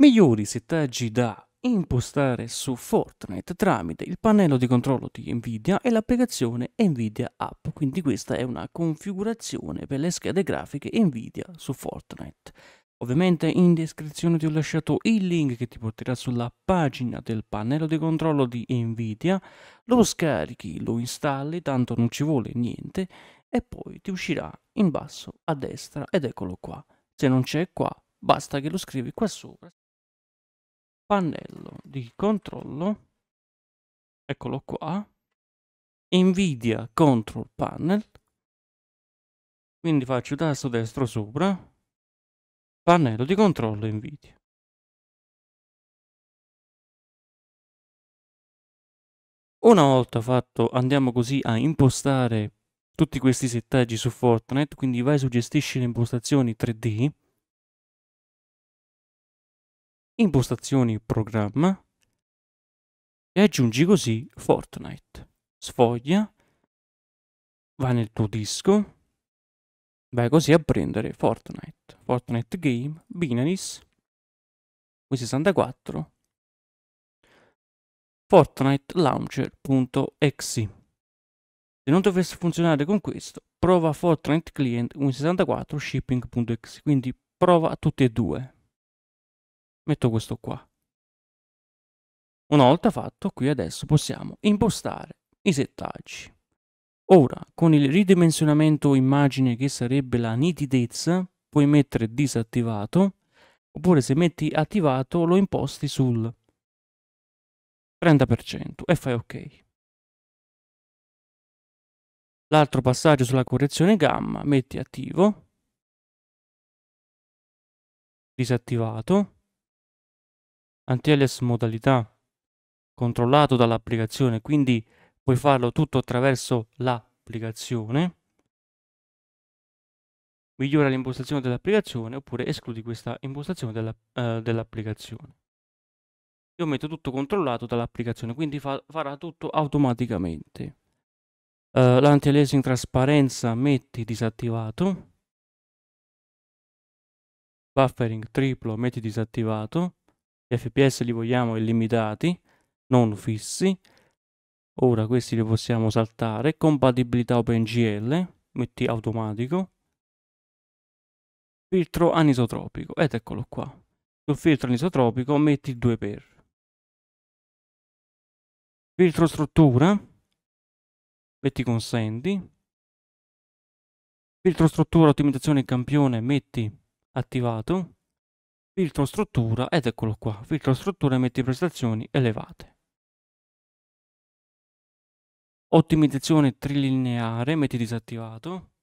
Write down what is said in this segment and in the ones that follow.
migliori settaggi da impostare su Fortnite tramite il pannello di controllo di Nvidia e l'applicazione Nvidia App. Quindi questa è una configurazione per le schede grafiche Nvidia su Fortnite. Ovviamente in descrizione ti ho lasciato il link che ti porterà sulla pagina del pannello di controllo di Nvidia, lo scarichi, lo installi, tanto non ci vuole niente, e poi ti uscirà in basso a destra ed eccolo qua. Se non c'è qua, basta che lo scrivi qua sopra pannello di controllo, eccolo qua, NVIDIA Control Panel, quindi faccio tasto destro sopra, pannello di controllo NVIDIA. Una volta fatto andiamo così a impostare tutti questi settaggi su Fortnite, quindi vai su gestisci le impostazioni 3D, impostazioni programma e aggiungi così Fortnite. Sfoglia, va nel tuo disco, vai così a prendere Fortnite, Fortnite Game, Binaries, Wii64, Fortnite Launcher.exe. Se non dovesse funzionare con questo, prova Fortnite Client Win64 Shipping.exe, quindi prova tutti e due metto questo qua. Una volta fatto, qui adesso possiamo impostare i settaggi. Ora, con il ridimensionamento immagine che sarebbe la nitidezza, puoi mettere disattivato, oppure se metti attivato lo imposti sul 30% e fai ok. L'altro passaggio sulla correzione gamma, metti attivo, disattivato, anti-alias modalità controllato dall'applicazione, quindi puoi farlo tutto attraverso l'applicazione. Migliora l'impostazione dell'applicazione oppure escludi questa impostazione della, eh, dell'applicazione. Io metto tutto controllato dall'applicazione, quindi fa, farà tutto automaticamente. Uh, L'anti-aliasing trasparenza metti disattivato. Buffering triplo metti disattivato gli fps li vogliamo illimitati, non fissi, ora questi li possiamo saltare, compatibilità OpenGL, metti automatico, filtro anisotropico, ed eccolo qua, sul filtro anisotropico metti 2 per, filtro struttura, metti consenti, filtro struttura ottimizzazione campione metti attivato, filtro struttura ed eccolo qua, filtro struttura e metti prestazioni elevate. Ottimizzazione trilineare, metti disattivato.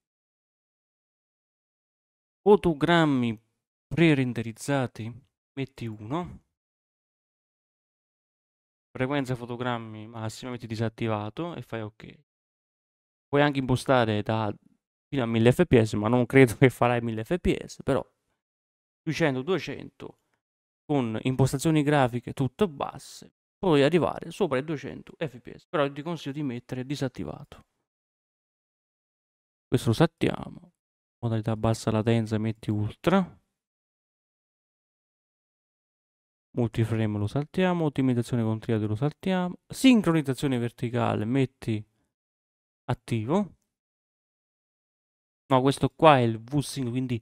Fotogrammi pre-renderizzati, metti 1. Frequenza fotogrammi massima, metti disattivato e fai ok. Puoi anche impostare da fino a 1000 fps, ma non credo che farai 1000 fps, però 200, 200 con impostazioni grafiche tutte basse, puoi arrivare sopra i 200 fps, però ti consiglio di mettere disattivato. Questo lo sappiamo. Modalità bassa latenza metti ultra. Multiframe lo saltiamo, ottimizzazione con triade lo saltiamo, sincronizzazione verticale metti attivo. No, questo qua è il V-Sync, quindi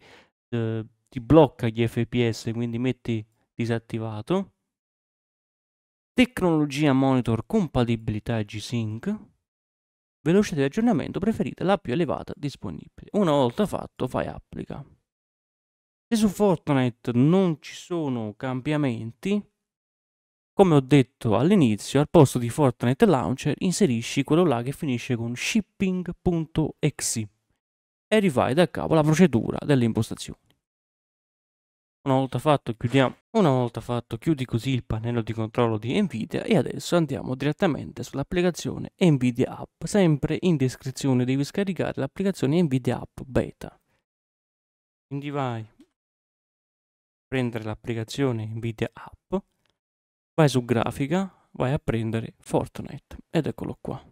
eh, ti blocca gli FPS, quindi metti disattivato. Tecnologia monitor compatibilità G-Sync. Velocità di aggiornamento preferita, la più elevata disponibile. Una volta fatto, fai applica. Se su Fortnite non ci sono cambiamenti, come ho detto all'inizio, al posto di Fortnite Launcher inserisci quello là che finisce con shipping.exe e rifai da capo la procedura delle impostazioni. Una volta fatto chiudiamo, una volta fatto chiudi così il pannello di controllo di Nvidia e adesso andiamo direttamente sull'applicazione Nvidia App. Sempre in descrizione devi scaricare l'applicazione Nvidia App Beta. Quindi vai, a prendere l'applicazione Nvidia App, vai su grafica, vai a prendere Fortnite ed eccolo qua.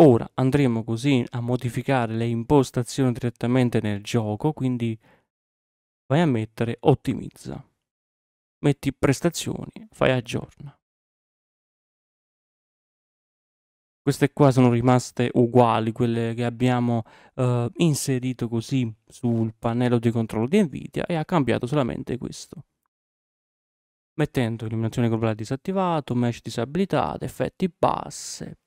Ora andremo così a modificare le impostazioni direttamente nel gioco, quindi vai a mettere ottimizza. Metti prestazioni, fai aggiorna. Queste qua sono rimaste uguali, quelle che abbiamo eh, inserito così sul pannello di controllo di Nvidia e ha cambiato solamente questo. Mettendo illuminazione globale disattivato, mesh disabilitato, effetti basse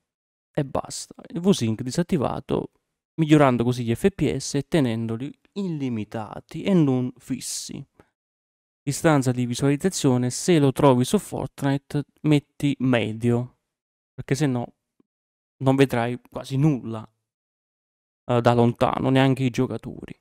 e basta. Il VSync disattivato, migliorando così gli FPS e tenendoli illimitati e non fissi. Distanza di visualizzazione, se lo trovi su Fortnite metti medio, perché se no non vedrai quasi nulla eh, da lontano, neanche i giocatori.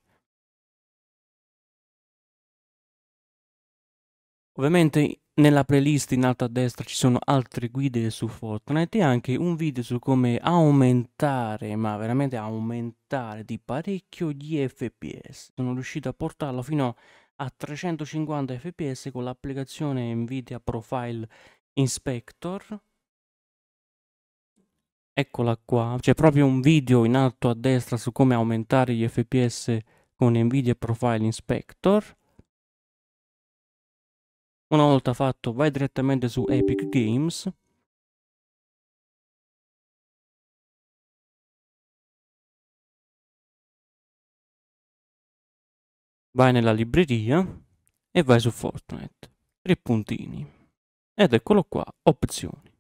Ovviamente nella playlist in alto a destra ci sono altre guide su Fortnite e anche un video su come aumentare, ma veramente aumentare di parecchio gli FPS. Sono riuscito a portarlo fino a 350 fps con l'applicazione Nvidia Profile Inspector. Eccola qua, c'è proprio un video in alto a destra su come aumentare gli FPS con Nvidia Profile Inspector una volta fatto vai direttamente su Epic Games. Vai nella libreria e vai su Fortnite. Tre puntini. Ed eccolo qua, opzioni.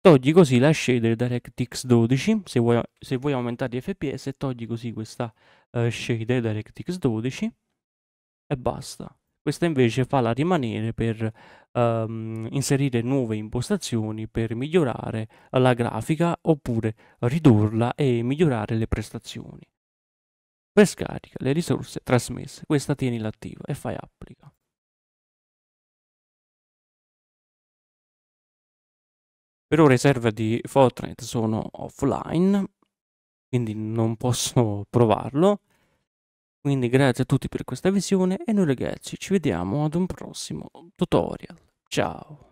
Togli così la shader DirectX 12, se vuoi, se vuoi aumentare i fps togli così questa uh, shader DirectX 12 e basta. Questa invece fa la rimanere per ehm, inserire nuove impostazioni per migliorare la grafica oppure ridurla e migliorare le prestazioni. scarica le risorse trasmesse, questa tienila attiva e fai applica. Per ora i server di Fortnite sono offline, quindi non posso provarlo. Quindi grazie a tutti per questa visione e noi ragazzi ci vediamo ad un prossimo tutorial. Ciao!